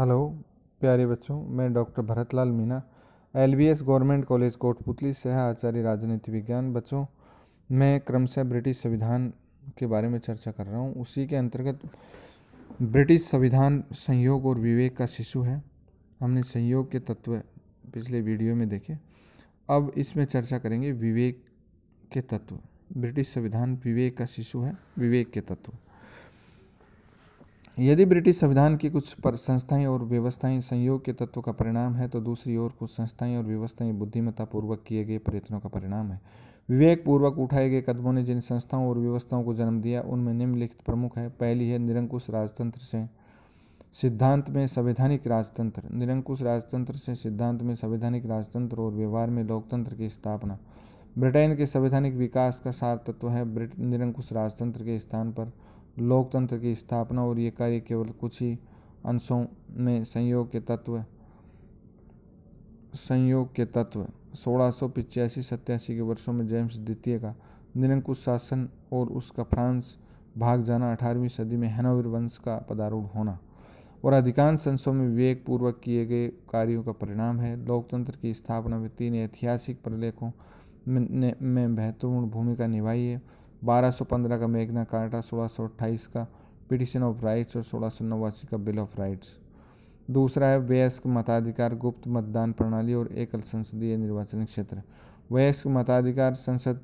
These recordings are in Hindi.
हेलो प्यारे बच्चों मैं doctor Bharat Lal Meena L B S government college Kotputli सह आचार्य राजनीति विज्ञान बच्चों मैं क्रमशः ब्रिटिश संविधान के बारे में चर्चा कर रहा हूँ उसी के अंतर्गत ब्रिटिश संविधान संयोग और विवेक का शिशु है हमने संयोग के तत्व पिछले वीडियो में देखे अब इसमें चर्चा करेंगे विवेक के तत्व ब्रिटिश संविधान विवेक का शिशु है विवेक के तत्व यदि ब्रिटिश संविधान की कुछ पर संस्थाएं और व्यवस्थाएं संयोग के तत्व का परिणाम है तो दूसरी ओर कुछ संस्थाएं और व्यवस्थाएं बुद्धिमत्तापूर्वक किए गए प्रयत्नों का परिणाम है विवेकपूर्वक उठाए गए कदमों ने जिन संस्थाओं और व्यवस्थाओं को जन्म दिया उनमें निम्नलिखित प्रमुख है पहली है निरंकुश राजतंत्र से सिद्धांत में संवैधानिक राजतंत्र निरंकुश राजतंत्र से सिद्धांत में संवैधानिक राजतंत्र और व्यवहार में लोकतंत्र की स्थापना ब्रिटेन के संवैधानिक विकास का सार तत्व है निरंकुश राजतंत्र के स्थान पर लोकतंत्र की स्थापना और ये कार्य केवल कुछ ही अंशों में संयोग के तत्व संयोग के तत्व सोलह सौ पिचासी के वर्षों में जेम्स द्वितीय का निरंकुश शासन और उसका फ्रांस भाग जाना अठारहवीं सदी में हैनोवर वंश का पदारूढ़ होना और अधिकांश संसों में विवेकपूर्वक किए गए कार्यों का परिणाम है लोकतंत्र की स्थापना में तीन ऐतिहासिक प्रलेखों में महत्वपूर्ण भूमिका निभाई है 1215 का मेघना कार्टा सोलह का पिटिशन ऑफ राइट्स और सोलह का बिल ऑफ राइट्स दूसरा है वयस्क मताधिकार गुप्त मतदान प्रणाली और एकल संसदीय निर्वाचन क्षेत्र वयस्क मताधिकार संसद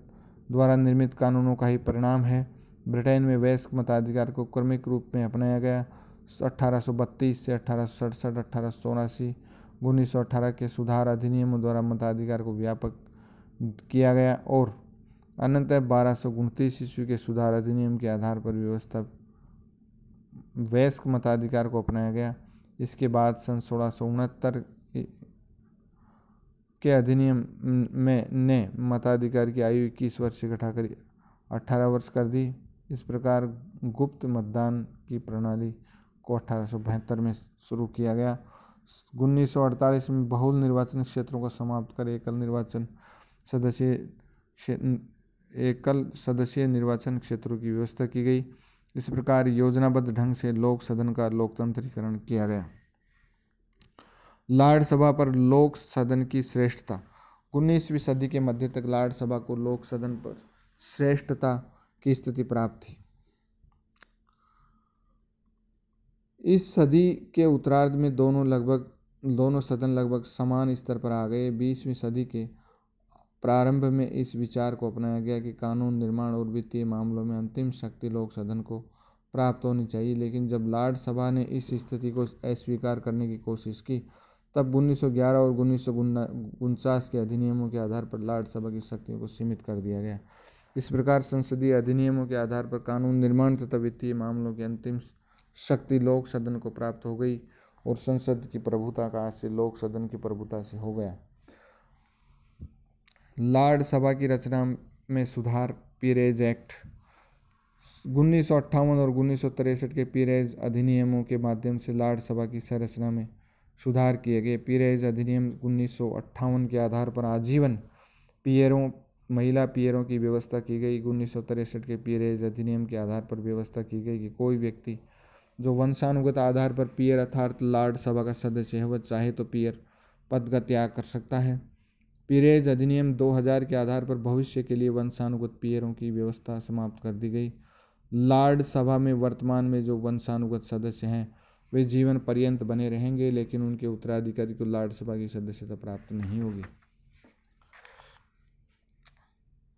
द्वारा निर्मित कानूनों का ही परिणाम है ब्रिटेन में वयस्क मताधिकार को क्रमिक रूप में अपनाया गया अट्ठारह से अठारह सौ सड़सठ अठारह सौ उन्नीस के सुधार अधिनियमों द्वारा मताधिकार को व्यापक किया गया और अनंत बारह सौ उनतीस ईस्वी के सुधार अधिनियम के आधार पर व्यवस्था वयस्क मताधिकार को अपनाया गया इसके बाद सन सोलह सौ उनहत्तर के अधिनियम में ने मताधिकार की आयु इक्कीस वर्ष से घटाकर अठारह वर्ष कर दी इस प्रकार गुप्त मतदान की प्रणाली को अठारह में शुरू किया गया अड़तालीस में बहुल निर्वाचन क्षेत्रों को समाप्त कर एकल निर्वाचन सदस्य एकल सदस्यीय निर्वाचन क्षेत्रों की व्यवस्था की गई इस प्रकार योजनाबद्ध ढंग से लोक सदन का लोकतंत्रीकरण किया गया लाड सभा पर लोक सदन की श्रेष्ठता उन्नीसवीं सदी के मध्य तक लाड सभा को लोक सदन पर श्रेष्ठता की स्थिति प्राप्त थी इस सदी के उत्तरार्ध में दोनों लगभग दोनों सदन लगभग समान स्तर पर आ गए बीसवीं सदी के प्रारंभ में इस विचार को अपनाया गया कि कानून निर्माण और वित्तीय मामलों में अंतिम शक्ति लोक सदन को प्राप्त होनी चाहिए लेकिन जब लॉर्ड सभा ने इस स्थिति को अस्वीकार करने की कोशिश की तब 1911 और उन्नीस के अधिनियमों के आधार पर लॉर्ड सभा की शक्तियों को सीमित कर दिया गया इस प्रकार संसदीय अधिनियमों के आधार पर कानून निर्माण तथा वित्तीय मामलों की अंतिम शक्ति लोक सदन को प्राप्त हो गई और संसद की प्रभुता का आश्रय लोक सदन की प्रभुता से हो गया लार्ड सभा की रचना में सुधार पीरेज एक्ट उन्नीस और उन्नीस के पीरेज अधिनियमों के माध्यम से लार्ड सभा की संरचना में सुधार किए गए पीरेज अधिनियम उन्नीस के आधार पर आजीवन पियरों महिला पियरों की व्यवस्था की गई उन्नीस के पियरेज अधिनियम के आधार पर व्यवस्था की गई कि कोई व्यक्ति जो वंशानुगत आधार पर पियर अर्थात लार्ड सभा का सदस्य है वह चाहे तो पियर पद का त्याग कर सकता है पीरेज अधिनियम 2000 के आधार पर भविष्य के लिए वंशानुगत पीयरों की व्यवस्था समाप्त कर दी गई लार्ड सभा में वर्तमान में जो वंशानुगत सदस्य हैं वे जीवन पर्यंत बने रहेंगे लेकिन उनके उत्तराधिकारी को लार्ड सभा की सदस्यता प्राप्त नहीं होगी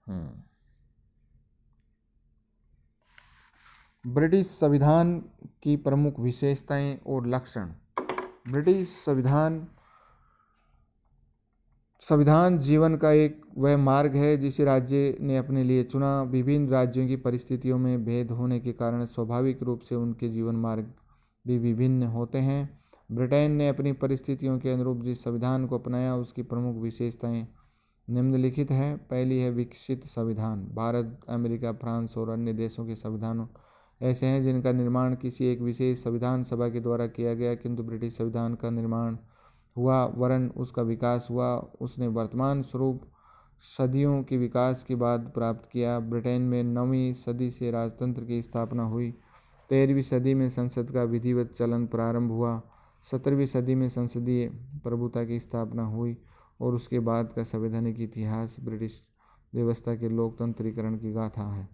हम्म। ब्रिटिश संविधान की प्रमुख विशेषताएं और लक्षण ब्रिटिश संविधान संविधान जीवन का एक वह मार्ग है जिसे राज्य ने अपने लिए चुना विभिन्न राज्यों की परिस्थितियों में भेद होने के कारण स्वाभाविक रूप से उनके जीवन मार्ग भी विभिन्न होते हैं ब्रिटेन ने अपनी परिस्थितियों के अनुरूप जिस संविधान को अपनाया उसकी प्रमुख विशेषताएं निम्नलिखित हैं पहली है विकसित संविधान भारत अमेरिका फ्रांस और अन्य देशों के संविधान ऐसे हैं जिनका निर्माण किसी एक विशेष संविधान सभा के द्वारा किया गया किंतु ब्रिटिश संविधान का निर्माण हुआ वरन उसका विकास हुआ उसने वर्तमान स्वरूप सदियों के विकास के बाद प्राप्त किया ब्रिटेन में नौवीं सदी से राजतंत्र की स्थापना हुई तेरहवीं सदी में संसद का विधिवत चलन प्रारंभ हुआ सत्रहवीं सदी में संसदीय प्रभुता की स्थापना हुई और उसके बाद का संवैधानिक इतिहास ब्रिटिश व्यवस्था के लोकतंत्रीकरण की गाथा है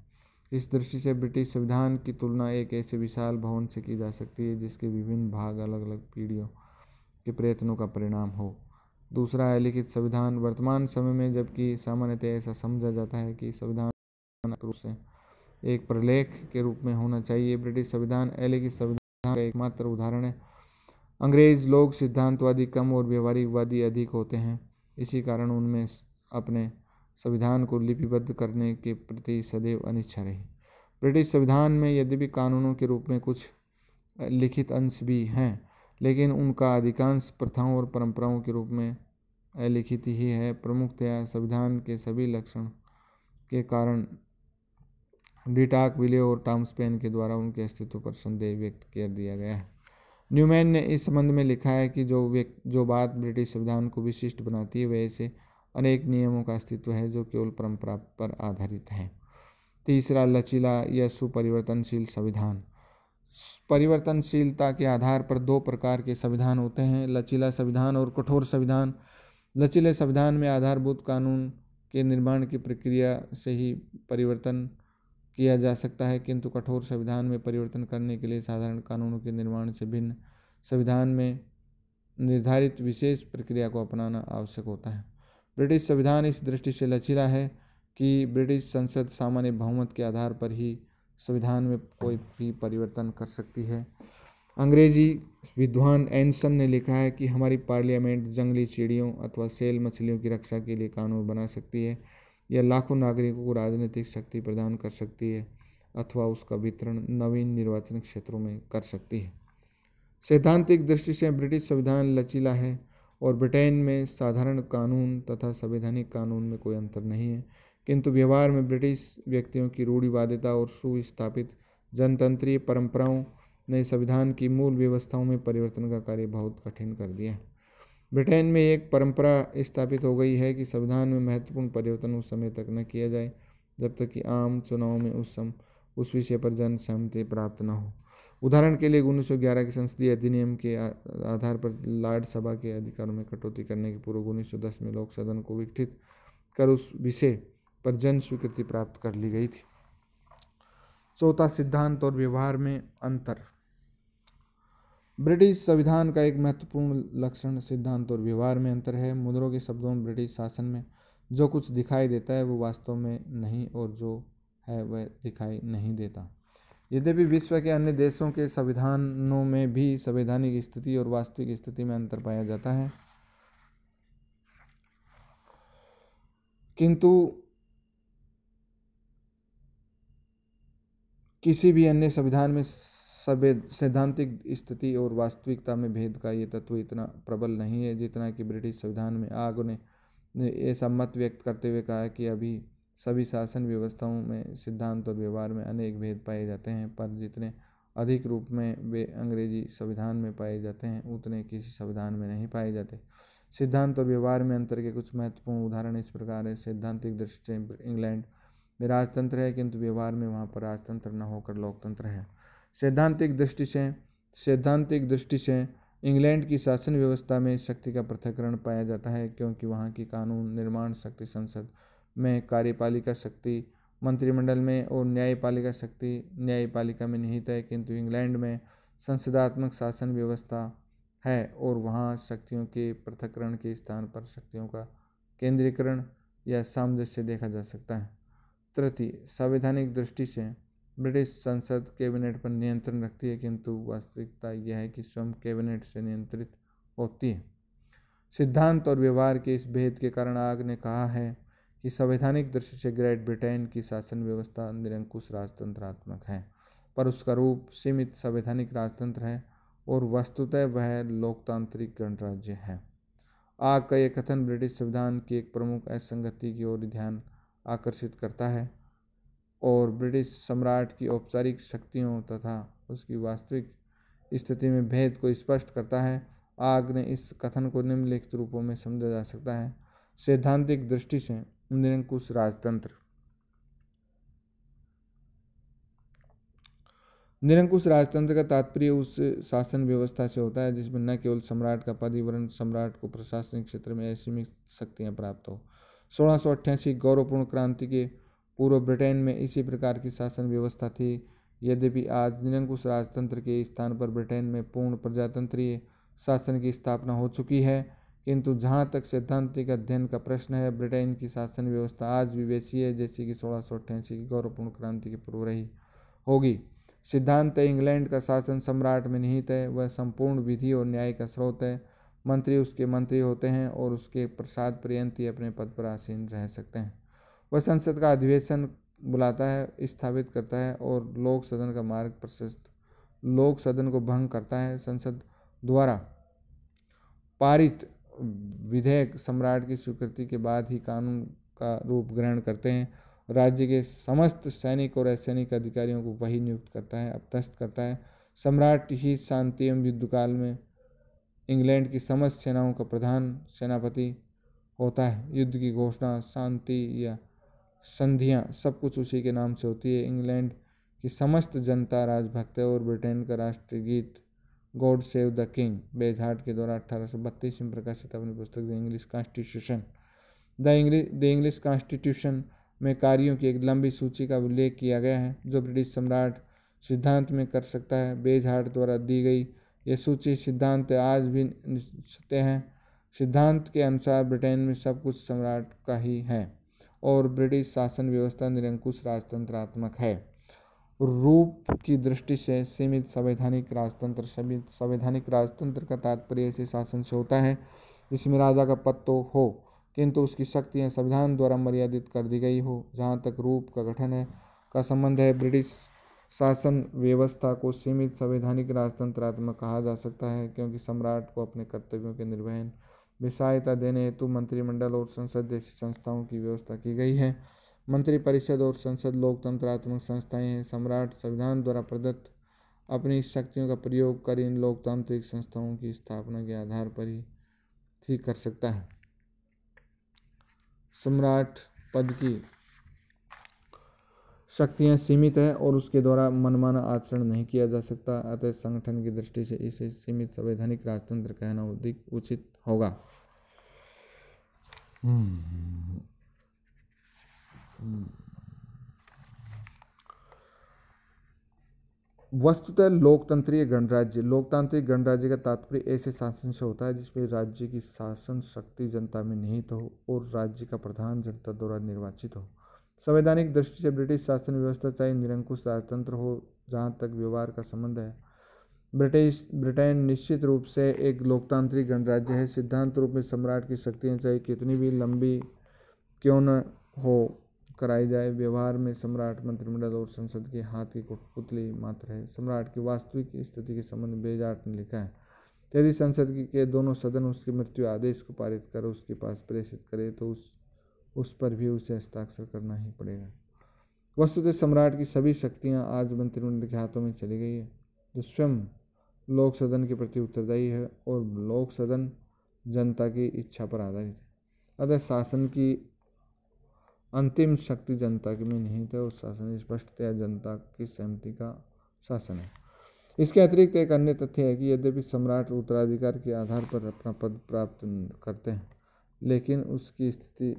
इस दृष्टि से ब्रिटिश संविधान की तुलना एक ऐसे विशाल भवन से की जा सकती है जिसके विभिन्न भाग अलग अलग पीढ़ियों के प्रयत्नों का परिणाम हो दूसरा है लिखित संविधान वर्तमान समय में जबकि सामान्यतः ऐसा समझा जाता है कि संविधान से एक प्रलेख के रूप में होना चाहिए ब्रिटिश संविधान अलिखित संविधान का एकमात्र उदाहरण है अंग्रेज लोग सिद्धांतवादी कम और व्यवहारिकवादी अधिक होते हैं इसी कारण उनमें अपने संविधान को लिपिबद्ध करने के प्रति सदैव अनिच्छा रही ब्रिटिश संविधान में यद्यपि कानूनों के रूप में कुछ लिखित अंश भी हैं लेकिन उनका अधिकांश प्रथाओं और परंपराओं के रूप में अलिखित ही है प्रमुखतया संविधान के सभी लक्षण के कारण डिटाक विले और टॉम के द्वारा उनके अस्तित्व पर संदेह व्यक्त कर दिया गया है न्यूमैन ने इस संबंध में लिखा है कि जो व्यक्ति जो बात ब्रिटिश संविधान को विशिष्ट बनाती है वह ऐसे अनेक नियमों का अस्तित्व है जो केवल परंपरा पर आधारित हैं तीसरा लचीला या सुपरिवर्तनशील संविधान परिवर्तनशीलता के आधार पर दो प्रकार के संविधान होते हैं लचीला संविधान और कठोर संविधान लचीले संविधान में आधारभूत कानून के निर्माण की प्रक्रिया से ही परिवर्तन किया जा सकता है किंतु कठोर संविधान में परिवर्तन करने के लिए साधारण कानूनों के निर्माण से भिन्न संविधान में निर्धारित विशेष प्रक्रिया को अपनाना आवश्यक होता है ब्रिटिश संविधान इस दृष्टि से लचीला है कि ब्रिटिश संसद सामान्य बहुमत के आधार पर ही संविधान में कोई भी परिवर्तन कर सकती है अंग्रेजी विद्वान एनसन ने लिखा है कि हमारी पार्लियामेंट जंगली चिड़ियों अथवा सेल मछलियों की रक्षा के लिए कानून बना सकती है या लाखों नागरिकों को राजनीतिक शक्ति प्रदान कर सकती है अथवा उसका वितरण नवीन निर्वाचन क्षेत्रों में कर सकती है सैद्धांतिक दृष्टि से ब्रिटिश संविधान लचीला है और ब्रिटेन में साधारण कानून तथा संवैधानिक कानून में कोई अंतर नहीं है किंतु व्यवहार में ब्रिटिश व्यक्तियों की रूढ़िवादिता और सुस्थापित जनतंत्रीय परंपराओं ने संविधान की मूल व्यवस्थाओं में परिवर्तन का कार्य बहुत कठिन कर दिया ब्रिटेन में एक परंपरा स्थापित हो गई है कि संविधान में महत्वपूर्ण परिवर्तन उस समय तक न किया जाए जब तक कि आम चुनाव में उस सम उस विषय पर जन सहमति प्राप्त न हो उदाहरण के लिए 1911 के संसदीय अधिनियम के आधार पर लार्ड सभा के अधिकारों में कटौती करने के पूर्व 1910 में लोक सदन को विघटित कर उस विषय पर जन स्वीकृति प्राप्त कर ली गई थी चौथा सिद्धांत और व्यवहार में अंतर ब्रिटिश संविधान का एक महत्वपूर्ण लक्षण सिद्धांत और व्यवहार में अंतर है मुद्रों के शब्दों में ब्रिटिश शासन में जो कुछ दिखाई देता है वो वास्तव में नहीं और जो है वह दिखाई नहीं देता यद्यपि विश्व के अन्य देशों के संविधानों में भी संवैधानिक स्थिति और वास्तविक स्थिति में अंतर पाया जाता है किंतु किसी भी अन्य संविधान में सैद्धांतिक स्थिति और वास्तविकता में भेद का ये तत्व इतना प्रबल नहीं है जितना कि ब्रिटिश संविधान में आग ने ऐसा मत व्यक्त करते हुए कहा कि अभी सभी शासन व्यवस्थाओं में सिद्धांत और व्यवहार में अनेक भेद पाए जाते हैं पर जितने अधिक रूप में वे अंग्रेजी संविधान में पाए जाते हैं उतने किसी संविधान में नहीं पाए जाते सिद्धांत और व्यवहार में अंतर के कुछ महत्वपूर्ण उदाहरण इस प्रकार है सैद्धांतिक दृष्टि इंग्लैंड वे राजतंत्र है किंतु व्यवहार में वहाँ पर राजतंत्र न होकर लोकतंत्र है सैद्धांतिक दृष्टि से सैद्धांतिक दृष्टि से इंग्लैंड की शासन व्यवस्था में शक्ति का पृथककरण पाया जाता है क्योंकि वहाँ की कानून निर्माण शक्ति संसद में कार्यपालिका शक्ति मंत्रिमंडल में और न्यायपालिका शक्ति न्यायपालिका में निहित है किंतु इंग्लैंड में संसदात्मक शासन व्यवस्था है और वहाँ शक्तियों के पृथकरण के स्थान पर शक्तियों का केंद्रीकरण या सामंजस्य देखा जा सकता है तृतीय संवैधानिक दृष्टि से ब्रिटिश संसद कैबिनेट पर नियंत्रण रखती है किंतु वास्तविकता यह है कि स्वयं कैबिनेट से नियंत्रित होती है सिद्धांत और व्यवहार के इस भेद के कारण आग ने कहा है कि संवैधानिक दृष्टि से ग्रेट ब्रिटेन की शासन व्यवस्था निरंकुश राजतंत्रात्मक है पर उसका रूप सीमित संवैधानिक राजतंत्र है और वस्तुतः वह लोकतांत्रिक गणराज्य है आग का यह कथन ब्रिटिश संविधान की एक प्रमुख असंगति की ओर ध्यान आकर्षित करता है और ब्रिटिश सम्राट की औपचारिक शक्तियों तथा उसकी वास्तविक स्थिति में भेद को स्पष्ट करता है आग ने इस कथन को निम्नलिखित रूपों में समझा जा सकता है सैद्धांतिक दृष्टि से निरंकुश राजतंत्र निरंकुश राजतंत्र का तात्पर्य उस शासन व्यवस्था से होता है जिसमें न केवल सम्राट का पद सम्राट को प्रशासनिक क्षेत्र में ऐसी शक्तियाँ प्राप्त हो सोलह गौरवपूर्ण क्रांति के पूर्व ब्रिटेन में इसी प्रकार की शासन व्यवस्था थी यद्यपि आज निरंकुश राजतंत्र के स्थान पर ब्रिटेन में पूर्ण प्रजातंत्रीय शासन की स्थापना हो चुकी है किंतु जहाँ तक सिद्धांतिक अध्ययन का प्रश्न है ब्रिटेन की शासन व्यवस्था आज भी वैसी है जैसी कि सोलह की गौरवपूर्ण क्रांति के पूर्व रही होगी सिद्धांत इंग्लैंड का शासन सम्राट में निहित है वह संपूर्ण विधि और न्याय का स्रोत है मंत्री उसके मंत्री होते हैं और उसके प्रसाद पर्यंत ही अपने पद पर आसीन रह सकते हैं वह संसद का अधिवेशन बुलाता है स्थापित करता है और लोक सदन का मार्ग प्रशस्त लोक सदन को भंग करता है संसद द्वारा पारित विधेयक सम्राट की स्वीकृति के बाद ही कानून का रूप ग्रहण करते हैं राज्य के समस्त सैनिक और असैनिक अधिकारियों को वही नियुक्त करता है अपदस्थ करता है सम्राट ही शांति एवं युद्धकाल में इंग्लैंड की समस्त सेनाओं का प्रधान सेनापति होता है युद्ध की घोषणा शांति या संधियाँ सब कुछ उसी के नाम से होती है इंग्लैंड की समस्त जनता राजभक्त है और ब्रिटेन का राष्ट्रीय गीत God save the king Bagehot के द्वारा अठारह सौ बत्तीस में प्रकाशित अपनी पुस्तक the English constitution the English the English constitution में कार्यों की एक लंबी सूची का उल्लेख किया गया है जो ब्रिटिश सम्राट सिद्धांत में कर सकता है बेजहाट द्वारा दी गई ये सूची सिद्धांत आज भी सत्य हैं सिद्धांत के अनुसार ब्रिटेन में सब कुछ सम्राट का ही है और ब्रिटिश शासन व्यवस्था निरंकुश राजतंत्रात्मक है रूप की दृष्टि से सीमित संवैधानिक राजतंत्र सीमित संवैधानिक राजतंत्र का तात्पर्य ऐसे शासन से होता है जिसमें राजा का पद तो हो किंतु उसकी शक्तियाँ संविधान द्वारा मर्यादित कर दी गई हो जहाँ तक रूप का गठन है का संबंध है ब्रिटिश शासन व्यवस्था को सीमित संवैधानिक राजतंत्रात्मक कहा जा सकता है क्योंकि सम्राट को अपने कर्तव्यों के निर्वहन में सहायता देने हेतु मंत्रिमंडल और संसद जैसी संस्थाओं की व्यवस्था की गई है मंत्रिपरिषद और संसद लोकतंत्रात्मक संस्थाएं हैं सम्राट संविधान द्वारा प्रदत्त अपनी शक्तियों का प्रयोग कर इन लोकतांत्रिक संस्थाओं की स्थापना के आधार पर ही ठीक कर सकता है सम्राट पद की शक्तियाँ सीमित है और उसके द्वारा मनमाना आचरण नहीं किया जा सकता अतः संगठन की दृष्टि से इसे सीमित संवैधानिक राजतंत्र कहना अधिक उचित होगा वस्तुतः लोकतंत्रीय गणराज्य लोकतांत्रिक गणराज्य का तात्पर्य ऐसे शासन से होता है जिसमें राज्य की शासन शक्ति जनता में निहित हो और राज्य का प्रधान जनता द्वारा निर्वाचित हो संवैधानिक दृष्टि से ब्रिटिश शासन व्यवस्था चाहे निरंकुश राजतंत्र हो जहाँ तक व्यवहार का संबंध है ब्रिटिश ब्रिटेन निश्चित रूप से एक लोकतांत्रिक गणराज्य है सिद्धांत रूप में सम्राट की शक्तियाँ चाहे कितनी भी लंबी क्यों न हो कराई जाए व्यवहार में सम्राट मंत्रिमंडल और संसद के हाथ की पुतली मात्र है सम्राट की वास्तविक स्थिति के संबंध बेजाट ने लिखा है यदि संसद के दोनों सदन उसकी मृत्यु आदेश को पारित कर उसके पास प्रेषित करे तो उस उस पर भी उसे हस्ताक्षर करना ही पड़ेगा वस्तुतः सम्राट की सभी शक्तियाँ आज मंत्रिमंडल के हाथों में चली गई है जो स्वयं लोक सदन के प्रति उत्तरदायी है और लोक सदन जनता की इच्छा पर आधारित है अतः शासन की अंतिम शक्ति जनता के में नहीं है और शासन स्पष्टतया जनता की सहमति का शासन है इसके अतिरिक्त एक अन्य तथ्य है कि यद्यपि सम्राट उत्तराधिकार के आधार पर अपना पद प्राप्त करते हैं लेकिन उसकी स्थिति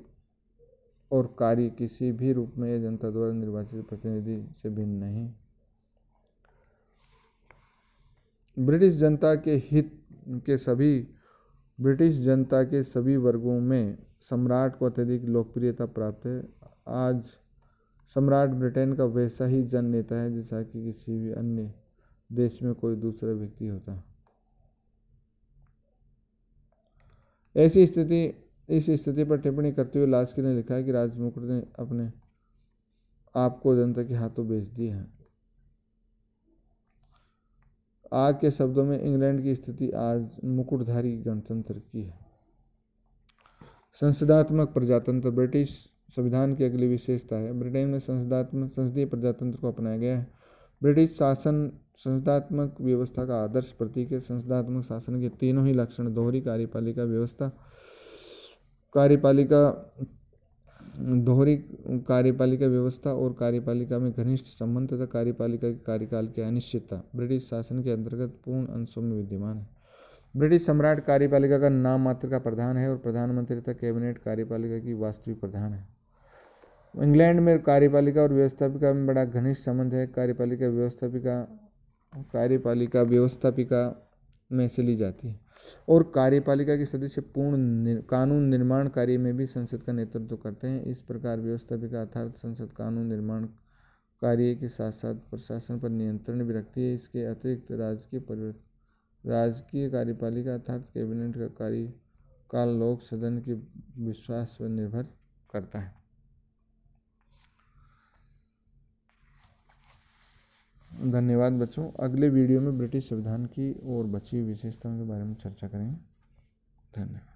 और कार्य किसी भी रूप में यह जनता द्वारा निर्वाचित प्रतिनिधि से भिन्न नहीं ब्रिटिश जनता के हित के सभी ब्रिटिश जनता के सभी वर्गों में सम्राट को अत्यधिक लोकप्रियता प्राप्त है आज सम्राट ब्रिटेन का वैसा ही जन नेता है जैसा कि किसी भी अन्य देश में कोई दूसरा व्यक्ति होता ऐसी स्थिति इस स्थिति पर टिप्पणी करते हुए लास्की ने लिखा है कि राजमुकुट ने अपने आप को जनता के हाथों बेच दिए हैं आग के शब्दों में इंग्लैंड की स्थिति आज मुकुटधारी गणतंत्र की है संसदात्मक प्रजातंत्र ब्रिटिश संविधान की अगली विशेषता है ब्रिटेन में संसदात्मक संसदीय प्रजातंत्र को अपनाया गया है ब्रिटिश शासन संसदात्मक व्यवस्था का आदर्श प्रतीक है संसदात्मक शासन के तीनों ही लक्षण दोहरी कार्यपालिका व्यवस्था कार्यपालिका दोहरी कार्यपालिका व्यवस्था और कार्यपालिका में घनिष्ठ संबंध तथा कार्यपालिका के कार्यकाल की अनिश्चितता ब्रिटिश शासन के अंतर्गत पूर्ण अंशों में विद्यमान है ब्रिटिश सम्राट कार्यपालिका का नाम मात्र का प्रधान है और प्रधानमंत्री तथा कैबिनेट कार्यपालिका की वास्तविक प्रधान है इंग्लैंड में कार्यपालिका और व्यवस्थापिका में बड़ा घनिष्ठ संबंध है कार्यपालिका व्यवस्थापिका कार्यपालिका व्यवस्थापिका में से ली जाती है और कार्यपालिका के सदस्य पूर्ण निर, कानून निर्माण कार्य में भी संसद का नेतृत्व तो करते हैं इस प्रकार व्यवस्थापिका अर्थात संसद कानून निर्माण कार्य के साथ साथ प्रशासन पर नियंत्रण भी रखती है इसके अतिरिक्त राजकीय राजकीय कार्यपालिका अर्थात कैबिनेट का कार्यकाल लोक सदन के विश्वास पर निर्भर करता है धन्यवाद बच्चों अगले वीडियो में ब्रिटिश संविधान की और बची विशेषताओं के बारे में चर्चा करेंगे धन्यवाद